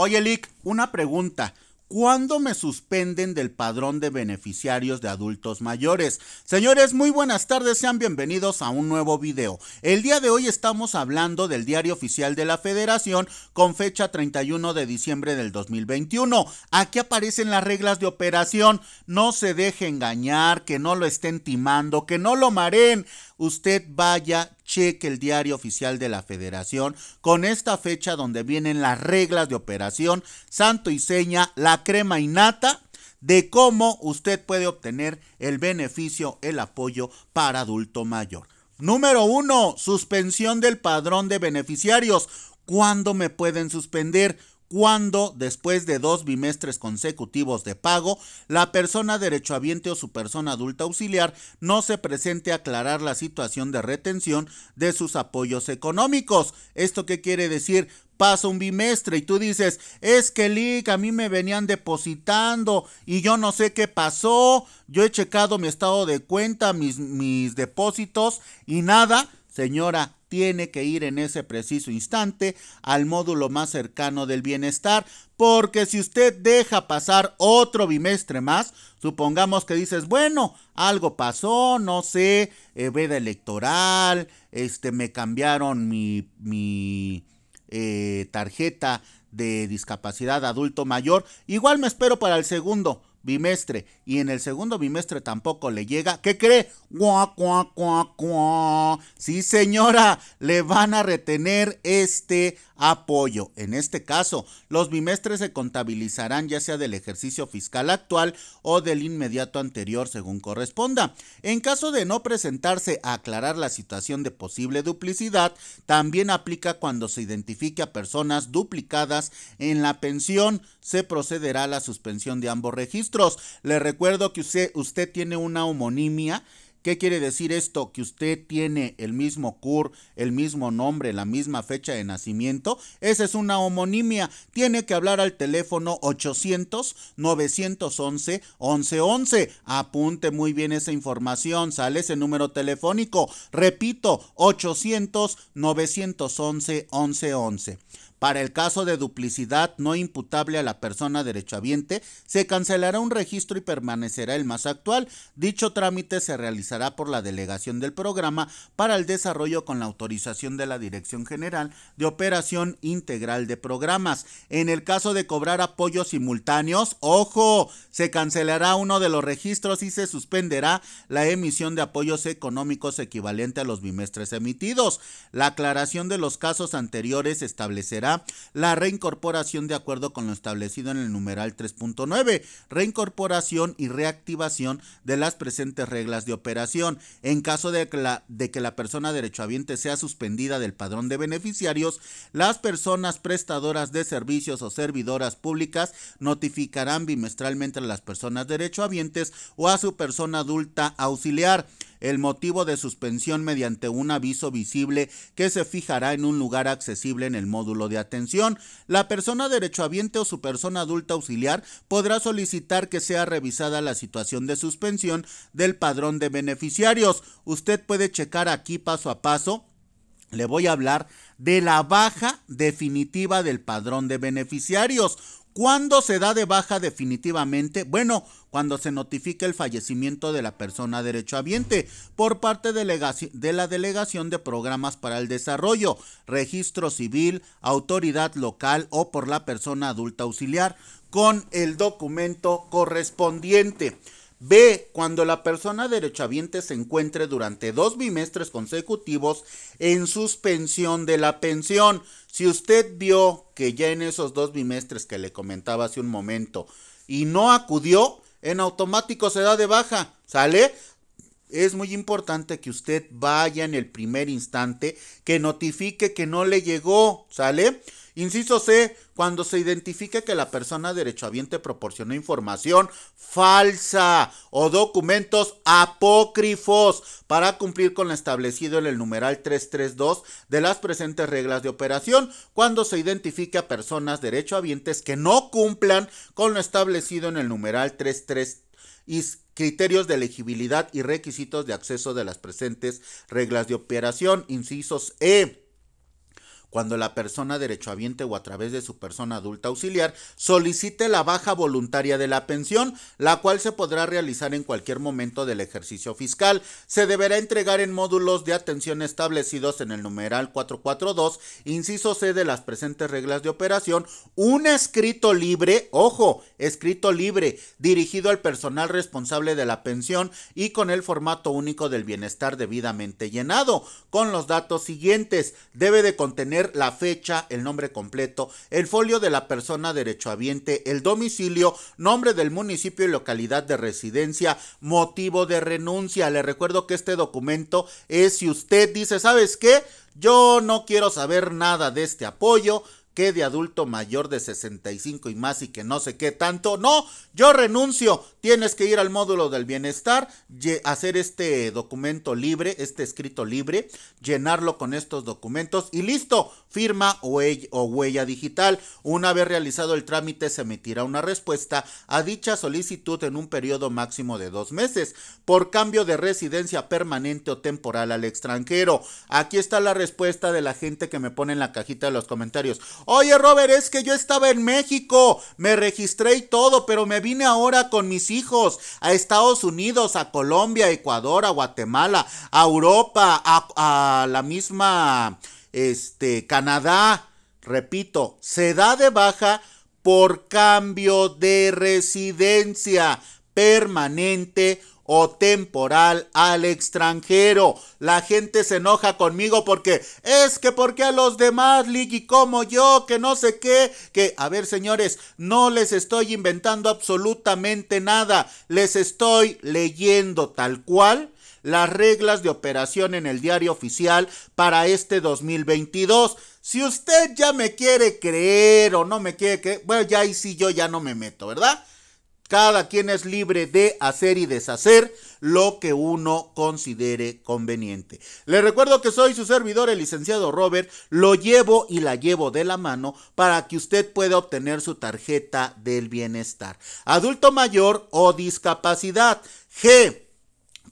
Oye, Lick, una pregunta. ¿Cuándo me suspenden del padrón de beneficiarios de adultos mayores? Señores, muy buenas tardes, sean bienvenidos a un nuevo video. El día de hoy estamos hablando del diario oficial de la federación con fecha 31 de diciembre del 2021. Aquí aparecen las reglas de operación, no se deje engañar, que no lo estén timando, que no lo mareen usted vaya, cheque el diario oficial de la federación con esta fecha donde vienen las reglas de operación, santo y seña, la crema nata de cómo usted puede obtener el beneficio, el apoyo para adulto mayor. Número uno Suspensión del padrón de beneficiarios. ¿Cuándo me pueden suspender? cuando después de dos bimestres consecutivos de pago, la persona derechohabiente o su persona adulta auxiliar no se presente a aclarar la situación de retención de sus apoyos económicos. ¿Esto qué quiere decir? Pasa un bimestre y tú dices, es que LIC a mí me venían depositando y yo no sé qué pasó, yo he checado mi estado de cuenta, mis, mis depósitos y nada Señora, tiene que ir en ese preciso instante al módulo más cercano del bienestar, porque si usted deja pasar otro bimestre más, supongamos que dices, bueno, algo pasó, no sé, eh, veda electoral, este, me cambiaron mi, mi eh, tarjeta de discapacidad adulto mayor, igual me espero para el segundo, bimestre y en el segundo bimestre tampoco le llega, ¿qué cree? ¡Guau, guau, guau, guau! Sí, señora, le van a retener este apoyo. En este caso, los bimestres se contabilizarán ya sea del ejercicio fiscal actual o del inmediato anterior según corresponda. En caso de no presentarse a aclarar la situación de posible duplicidad, también aplica cuando se identifique a personas duplicadas en la pensión, se procederá a la suspensión de ambos registros le recuerdo que usted, usted tiene una homonimia. ¿Qué quiere decir esto? Que usted tiene el mismo CUR, el mismo nombre, la misma fecha de nacimiento. Esa es una homonimia. Tiene que hablar al teléfono 800-911-1111. Apunte muy bien esa información. Sale ese número telefónico. Repito, 800-911-1111. Para el caso de duplicidad no imputable a la persona derechohabiente, se cancelará un registro y permanecerá el más actual. Dicho trámite se realizará por la delegación del programa para el desarrollo con la autorización de la Dirección General de Operación Integral de Programas. En el caso de cobrar apoyos simultáneos, ojo, se cancelará uno de los registros y se suspenderá la emisión de apoyos económicos equivalente a los bimestres emitidos. La aclaración de los casos anteriores establecerá la reincorporación de acuerdo con lo establecido en el numeral 3.9, reincorporación y reactivación de las presentes reglas de operación. En caso de que la, de que la persona derechohabiente sea suspendida del padrón de beneficiarios, las personas prestadoras de servicios o servidoras públicas notificarán bimestralmente a las personas derechohabientes o a su persona adulta auxiliar el motivo de suspensión mediante un aviso visible que se fijará en un lugar accesible en el módulo de atención. La persona derechohabiente o su persona adulta auxiliar podrá solicitar que sea revisada la situación de suspensión del padrón de beneficiarios. Usted puede checar aquí paso a paso. Le voy a hablar de la baja definitiva del padrón de beneficiarios. ¿Cuándo se da de baja definitivamente? Bueno, cuando se notifique el fallecimiento de la persona derechohabiente por parte de, de, la Delegación de Programas para el Desarrollo, Registro Civil, Autoridad Local o por la persona adulta auxiliar con el documento correspondiente. B. Cuando la persona derechohabiente se encuentre durante dos bimestres consecutivos en suspensión de la pensión si usted vio que ya en esos dos bimestres que le comentaba hace un momento y no acudió, en automático se da de baja, ¿sale? Es muy importante que usted vaya en el primer instante, que notifique que no le llegó, ¿sale? Inciso C, cuando se identifique que la persona derechohabiente proporcionó información falsa o documentos apócrifos para cumplir con lo establecido en el numeral 332 de las presentes reglas de operación, cuando se identifique a personas derechohabientes que no cumplan con lo establecido en el numeral 33 y criterios de elegibilidad y requisitos de acceso de las presentes reglas de operación, incisos E cuando la persona derechohabiente o a través de su persona adulta auxiliar solicite la baja voluntaria de la pensión, la cual se podrá realizar en cualquier momento del ejercicio fiscal. Se deberá entregar en módulos de atención establecidos en el numeral 442, inciso C de las presentes reglas de operación, un escrito libre, ojo, escrito libre, dirigido al personal responsable de la pensión y con el formato único del bienestar debidamente llenado, con los datos siguientes. Debe de contener la fecha, el nombre completo, el folio de la persona derechohabiente, el domicilio, nombre del municipio y localidad de residencia, motivo de renuncia. Le recuerdo que este documento es si usted dice, ¿sabes qué? Yo no quiero saber nada de este apoyo, que de adulto mayor de 65 y más y que no sé qué tanto. No, yo renuncio, Tienes que ir al módulo del bienestar, hacer este documento libre, este escrito libre, llenarlo con estos documentos y listo, firma o, huella digital. Una vez realizado el trámite se emitirá una respuesta a dicha solicitud en un periodo máximo de dos meses por cambio de residencia permanente o temporal al extranjero. Aquí está la respuesta de la gente que me pone en la cajita de los comentarios. Oye Robert, es que yo estaba en México, me registré todo, pero me vine ahora con mis a Estados Unidos, a Colombia, a Ecuador, a Guatemala, a Europa, a, la misma este, Canadá. Repito, se da de baja por cambio de residencia permanente o temporal al extranjero. La gente se enoja conmigo porque es que porque a los demás, y como yo, que no sé qué, que a ver señores, no les estoy inventando absolutamente nada, les estoy leyendo tal cual las reglas de operación en el diario oficial para este 2022. Si usted ya me quiere creer o no me quiere creer, bueno, ya ahí sí yo ya no me meto, ¿verdad? Cada quien es libre de hacer y deshacer lo que uno considere conveniente. Le recuerdo que soy su servidor, el licenciado Robert. Lo llevo y la llevo de la mano para que usted pueda obtener su tarjeta del bienestar. Adulto mayor o discapacidad. G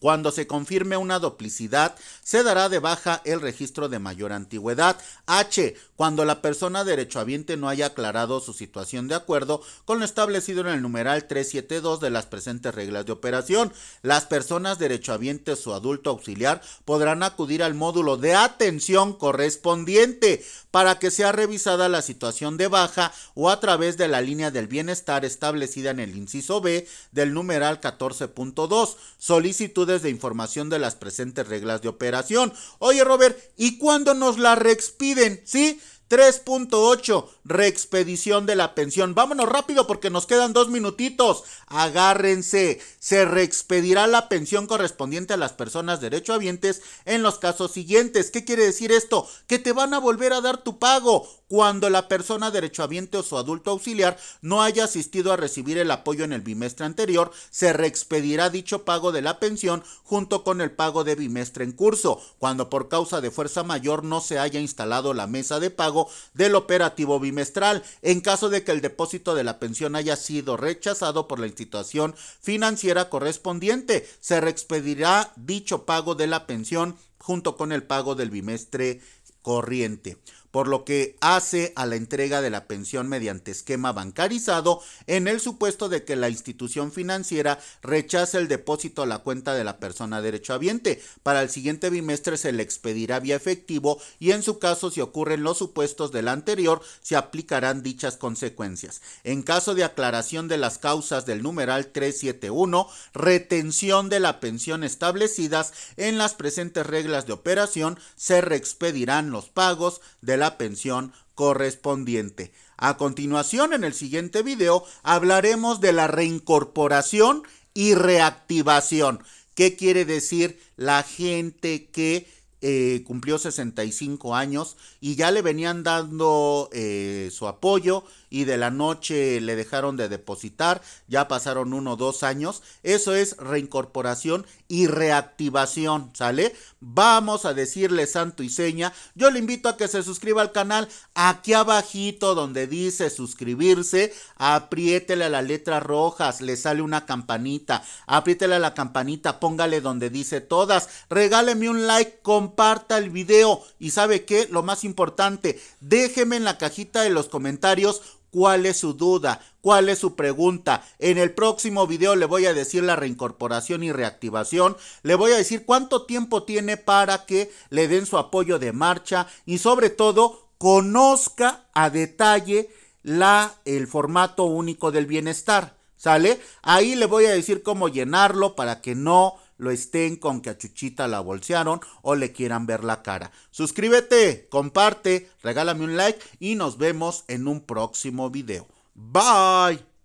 cuando se confirme una duplicidad, se dará de baja el registro de mayor antigüedad. H. Cuando la persona derechohabiente no haya aclarado su situación de acuerdo con lo establecido en el numeral 372 de las presentes reglas de operación, las personas derechohabientes o adulto auxiliar podrán acudir al módulo de atención correspondiente para que sea revisada la situación de baja o a través de la línea del bienestar establecida en el inciso B del numeral 14.2. Solicitud de información de las presentes reglas de operación. Oye, Robert, ¿y cuándo nos la reexpiden? ¿Sí? 3.8, reexpedición de la pensión. Vámonos rápido porque nos quedan dos minutitos. Agárrense. Se reexpedirá la pensión correspondiente a las personas derechohabientes en los casos siguientes. ¿Qué quiere decir esto? Que te van a volver a dar tu pago cuando la persona derechohabiente o su adulto auxiliar no haya asistido a recibir el apoyo en el bimestre anterior. Se reexpedirá dicho pago de la pensión junto con el pago de bimestre en curso. Cuando por causa de fuerza mayor no se haya instalado la mesa de pago, del operativo bimestral en caso de que el depósito de la pensión haya sido rechazado por la institución financiera correspondiente. Se reexpedirá dicho pago de la pensión junto con el pago del bimestre corriente por lo que hace a la entrega de la pensión mediante esquema bancarizado en el supuesto de que la institución financiera rechace el depósito a la cuenta de la persona derechohabiente. Para el siguiente bimestre se le expedirá vía efectivo y en su caso si ocurren los supuestos del anterior se aplicarán dichas consecuencias. En caso de aclaración de las causas del numeral 371, retención de la pensión establecidas en las presentes reglas de operación se reexpedirán los pagos de la pensión correspondiente. A continuación, en el siguiente video, hablaremos de la reincorporación y reactivación. ¿Qué quiere decir la gente que eh, cumplió 65 años y ya le venían dando eh, su apoyo y de la noche le dejaron de depositar, ya pasaron uno o dos años. Eso es reincorporación y reactivación, ¿sale? Vamos a decirle santo y seña. Yo le invito a que se suscriba al canal. Aquí abajito donde dice suscribirse, apriétele a las letras rojas, le sale una campanita. Apriétele a la campanita, póngale donde dice todas. Regáleme un like, comparta el video y sabe qué, lo más importante, déjeme en la cajita de los comentarios cuál es su duda, cuál es su pregunta. En el próximo video le voy a decir la reincorporación y reactivación, le voy a decir cuánto tiempo tiene para que le den su apoyo de marcha y sobre todo conozca a detalle la, el formato único del bienestar. ¿Sale? Ahí le voy a decir cómo llenarlo para que no lo estén con que a Chuchita la bolsearon o le quieran ver la cara. Suscríbete, comparte, regálame un like y nos vemos en un próximo video. Bye.